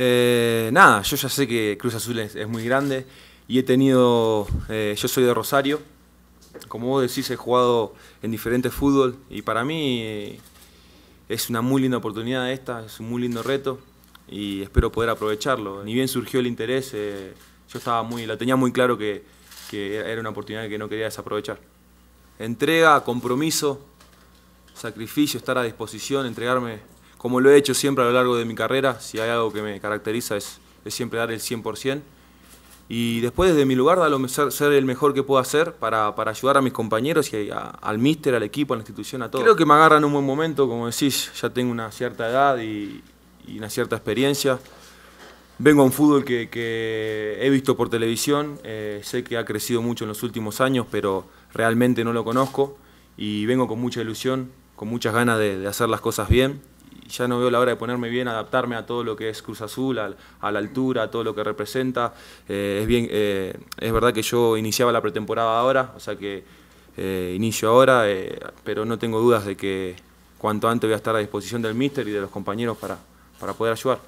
Eh, nada, yo ya sé que Cruz Azul es, muy grande y he tenido, eh, yo soy de Rosario, como vos decís, he jugado en diferentes fútbol y para mí eh, es una muy linda oportunidad esta, es un muy lindo reto y espero poder aprovecharlo. Ni bien surgió el interés, yo estaba muy, la tenía muy claro que, que era una oportunidad que no quería desaprovechar. Entrega, compromiso, sacrificio, estar a disposición, entregarme como lo he hecho siempre a lo largo de mi carrera, si hay algo que me caracteriza es, es siempre dar el 100%. Y después desde mi lugar, dar lo, ser, el mejor que pueda hacer para, para, ayudar a mis compañeros y al míster, al equipo, a la institución, a todos. Creo que me agarran un buen momento, como decís, ya tengo una cierta edad y, una cierta experiencia. Vengo a un fútbol que, he visto por televisión, eh, sé que ha crecido mucho en los últimos años, pero realmente no lo conozco y vengo con mucha ilusión, con muchas ganas de, de hacer las cosas bien ya no veo la hora de ponerme bien, adaptarme a todo lo que es Cruz Azul, a, la altura, a todo lo que representa. Eh, es, bien, eh, es verdad que yo iniciaba la pretemporada ahora, o sea que eh, inicio ahora, pero no tengo dudas de que cuanto antes voy a estar a disposición del míster y de los compañeros para, para poder ayudar.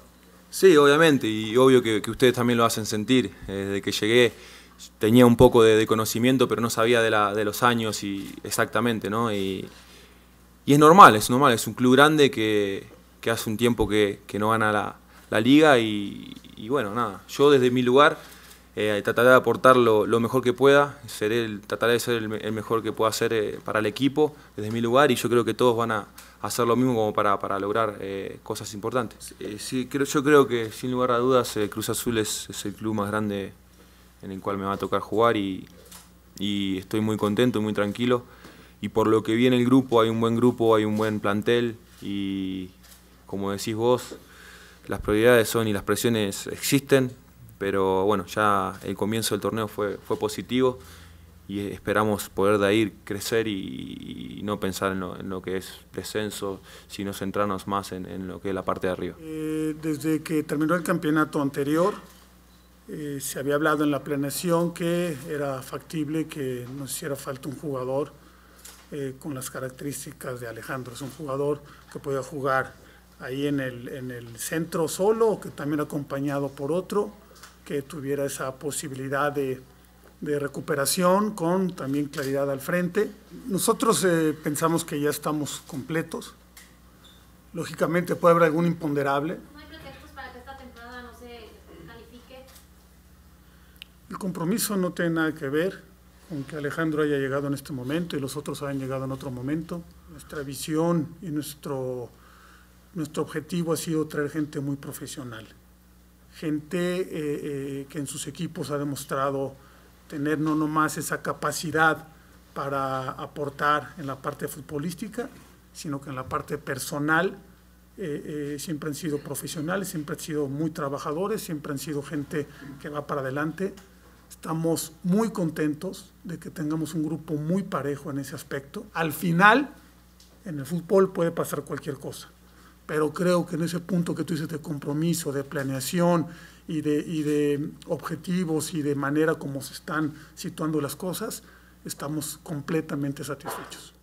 Sí, obviamente, y obvio que, ustedes también lo hacen sentir. desde que llegué tenía un poco de, conocimiento, pero no sabía de, la, de los años y exactamente, ¿no? y es normal, es normal, es un club grande que, que hace un tiempo que, que no gana la, la liga y, bueno, nada, yo desde mi lugar eh, trataré de aportar lo, lo, mejor que pueda, seré trataré de ser el, mejor que pueda hacer eh, para el equipo desde mi lugar y yo creo que todos van a hacer lo mismo como para, para lograr eh, cosas importantes. sí, creo, yo creo que sin lugar a dudas Cruz Azul es, el club más grande en el cual me va a tocar jugar y, y estoy muy contento y muy tranquilo y por lo que viene el grupo, hay un buen grupo, hay un buen plantel y como decís vos, las prioridades son y las presiones existen, pero bueno, ya el comienzo del torneo fue, fue positivo y esperamos poder de ahí crecer y, no pensar en lo, que es descenso, sino centrarnos más en, lo que es la parte de arriba. Eh, desde que terminó el campeonato anterior, eh, se había hablado en la planeación que era factible que nos hiciera falta un jugador eh, con las características de Alejandro. Es un jugador que podía jugar ahí en el, centro solo o que también acompañado por otro, que tuviera esa posibilidad de, recuperación con también claridad al frente. Nosotros eh, pensamos que ya estamos completos. Lógicamente puede haber algún imponderable. ¿No hay pretextos para que esta temporada no se califique? El compromiso no tiene nada que ver aunque Alejandro haya llegado en este momento y los otros hayan llegado en otro momento. Nuestra visión y nuestro, nuestro objetivo ha sido traer gente muy profesional, gente eh, eh, que en sus equipos ha demostrado tener no nomás esa capacidad para aportar en la parte futbolística, sino que en la parte personal eh, siempre han sido profesionales, siempre han sido muy trabajadores, siempre han sido gente que va para adelante Estamos muy contentos de que tengamos un grupo muy parejo en ese aspecto. Al final, en el fútbol puede pasar cualquier cosa, pero creo que en ese punto que tú dices de compromiso, de planeación y de, y de objetivos y de manera como se están situando las cosas, estamos completamente satisfechos.